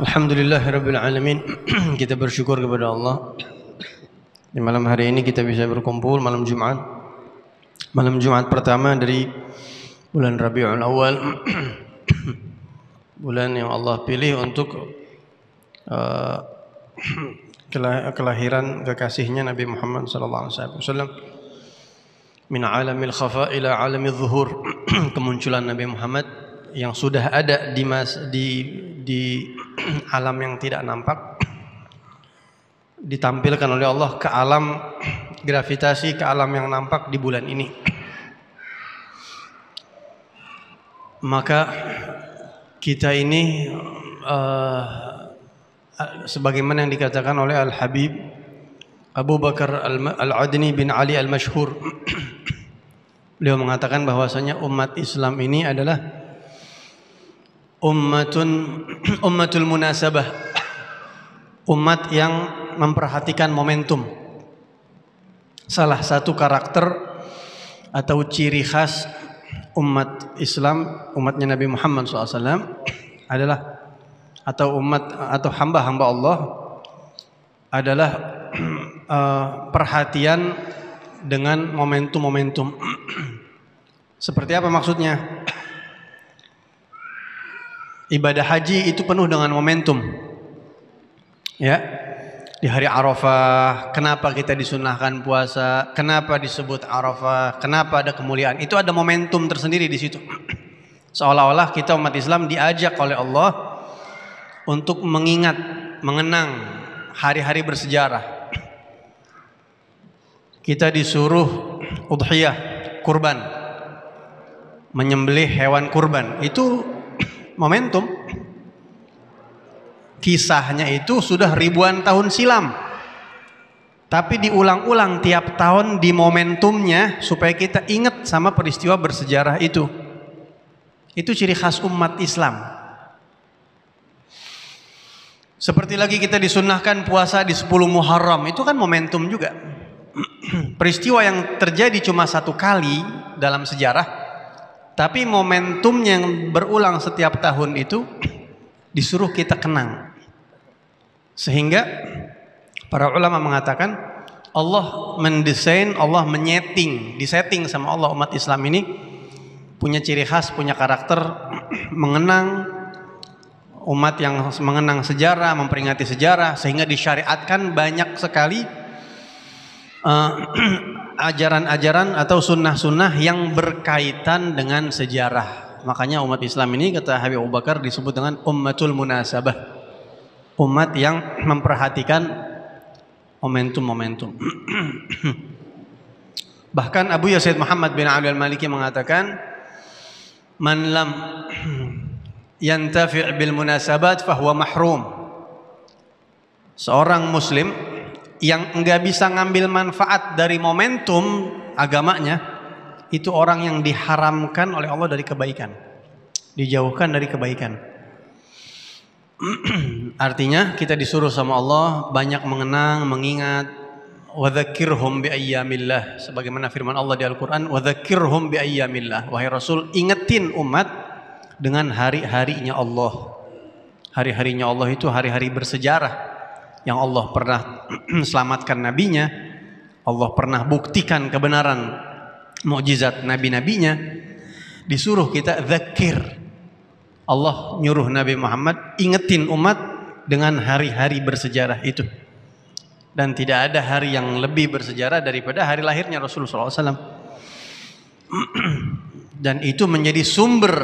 Alhamdulillah Rabbil Alamin Kita bersyukur kepada Allah Di malam hari ini kita bisa berkumpul malam Jumat Malam Jumat pertama dari bulan Rabiul Awal Bulan yang Allah pilih untuk uh, kelahiran kekasihnya Nabi Muhammad SAW Min alamil khafa ila alamil zuhur Kemunculan Nabi Muhammad yang sudah ada di mas, di di alam yang tidak nampak ditampilkan oleh Allah ke alam gravitasi ke alam yang nampak di bulan ini. Maka kita ini uh, sebagaimana yang dikatakan oleh Al Habib Abu Bakar Al Adni bin Ali Al Mashhur. Beliau mengatakan bahwasanya umat Islam ini adalah ummatun ummatul munasabah umat yang memperhatikan momentum salah satu karakter atau ciri khas umat Islam umatnya Nabi Muhammad SAW adalah atau umat atau hamba-hamba Allah adalah eh, perhatian dengan momentum-momentum seperti apa maksudnya ibadah haji itu penuh dengan momentum. Ya. Di hari Arafah, kenapa kita disunahkan puasa? Kenapa disebut Arafah? Kenapa ada kemuliaan? Itu ada momentum tersendiri di situ. Seolah-olah kita umat Islam diajak oleh Allah untuk mengingat, mengenang hari-hari bersejarah. Kita disuruh udhiyah, kurban. Menyembelih hewan kurban. Itu momentum kisahnya itu sudah ribuan tahun silam tapi diulang-ulang tiap tahun di momentumnya supaya kita ingat sama peristiwa bersejarah itu itu ciri khas umat Islam seperti lagi kita disunnahkan puasa di 10 Muharram itu kan momentum juga peristiwa yang terjadi cuma satu kali dalam sejarah tapi momentum yang berulang setiap tahun itu disuruh kita kenang. Sehingga para ulama mengatakan Allah mendesain, Allah menyeting, disetting sama Allah umat Islam ini punya ciri khas, punya karakter mengenang umat yang mengenang sejarah, memperingati sejarah sehingga disyariatkan banyak sekali eh, ajaran-ajaran atau sunnah-sunnah yang berkaitan dengan sejarah. Makanya umat Islam ini kata Habib Abu Bakar disebut dengan ummatul munasabah. Umat yang memperhatikan momentum-momentum. Bahkan Abu Yazid Muhammad bin Abdul Maliki mengatakan, "Man lam yantafi' bil munasabat fahuwa mahrum." Seorang muslim yang nggak bisa ngambil manfaat dari momentum agamanya itu orang yang diharamkan oleh Allah dari kebaikan dijauhkan dari kebaikan artinya kita disuruh sama Allah banyak mengenang mengingat wadzakirhum biayyamillah. sebagaimana firman Allah di Al-Qur'an wadzakirhum biayyamillah. wahai Rasul ingetin umat dengan hari-harinya Allah hari-harinya Allah itu hari-hari bersejarah yang Allah pernah selamatkan nabinya, Allah pernah buktikan kebenaran mukjizat nabi-nabinya, disuruh kita zakir. Allah nyuruh Nabi Muhammad ingetin umat dengan hari-hari bersejarah itu. Dan tidak ada hari yang lebih bersejarah daripada hari lahirnya Rasulullah SAW. Dan itu menjadi sumber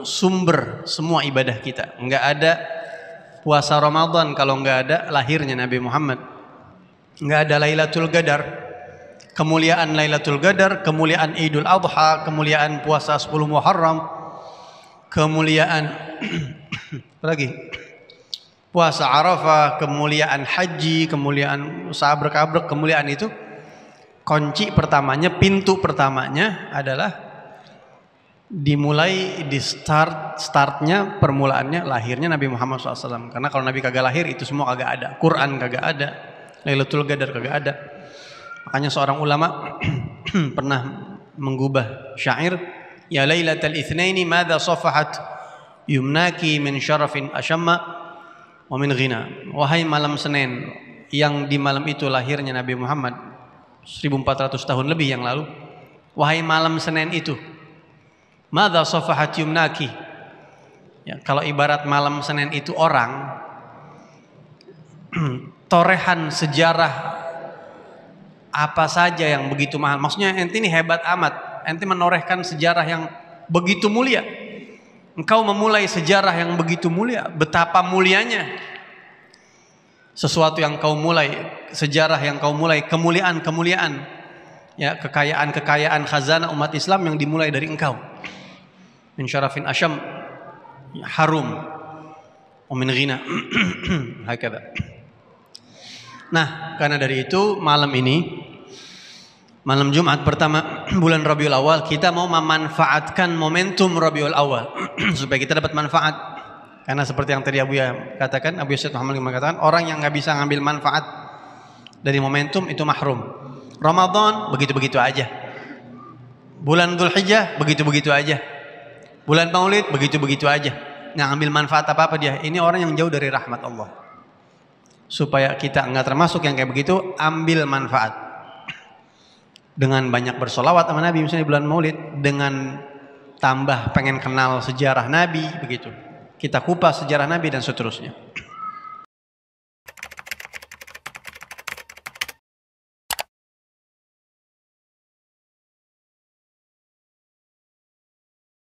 sumber semua ibadah kita. Enggak ada puasa Ramadan kalau nggak ada lahirnya Nabi Muhammad. Nggak ada Lailatul Qadar. Kemuliaan Lailatul Qadar, kemuliaan Idul Adha, kemuliaan puasa 10 Muharram, kemuliaan apa lagi? Puasa Arafah, kemuliaan haji, kemuliaan usaha Kabrek, kemuliaan itu kunci pertamanya, pintu pertamanya adalah dimulai di start startnya permulaannya lahirnya Nabi Muhammad SAW karena kalau Nabi kagak lahir itu semua kagak ada Quran kagak ada Lailatul Qadar kagak ada makanya seorang ulama pernah mengubah syair ya Lailatul itsnaini madza safahat yumnaki min syarafin asyamma wa min ghina wahai malam Senin yang di malam itu lahirnya Nabi Muhammad 1400 tahun lebih yang lalu wahai malam Senin itu Mada sofahat yumnaki. Ya, kalau ibarat malam Senin itu orang, torehan sejarah apa saja yang begitu mahal. Maksudnya ente ini hebat amat. Ente menorehkan sejarah yang begitu mulia. Engkau memulai sejarah yang begitu mulia. Betapa mulianya. Sesuatu yang kau mulai, sejarah yang kau mulai, kemuliaan-kemuliaan. Ya, kekayaan-kekayaan khazanah umat Islam yang dimulai dari engkau min syarafin asyam harum wa min ghina nah karena dari itu malam ini malam Jumat pertama bulan Rabiul Awal kita mau memanfaatkan momentum Rabiul Awal supaya kita dapat manfaat karena seperti yang tadi Abu ya katakan Abu Yusuf Muhammad mengatakan orang yang nggak bisa ngambil manfaat dari momentum itu mahrum Ramadan begitu-begitu aja bulan Dzulhijjah begitu-begitu aja. Bulan maulid begitu-begitu aja. Nggak ambil manfaat apa-apa dia. Ini orang yang jauh dari rahmat Allah. Supaya kita nggak termasuk yang kayak begitu, ambil manfaat. Dengan banyak bersolawat sama Nabi misalnya di bulan maulid. Dengan tambah pengen kenal sejarah Nabi begitu. Kita kupas sejarah Nabi dan seterusnya.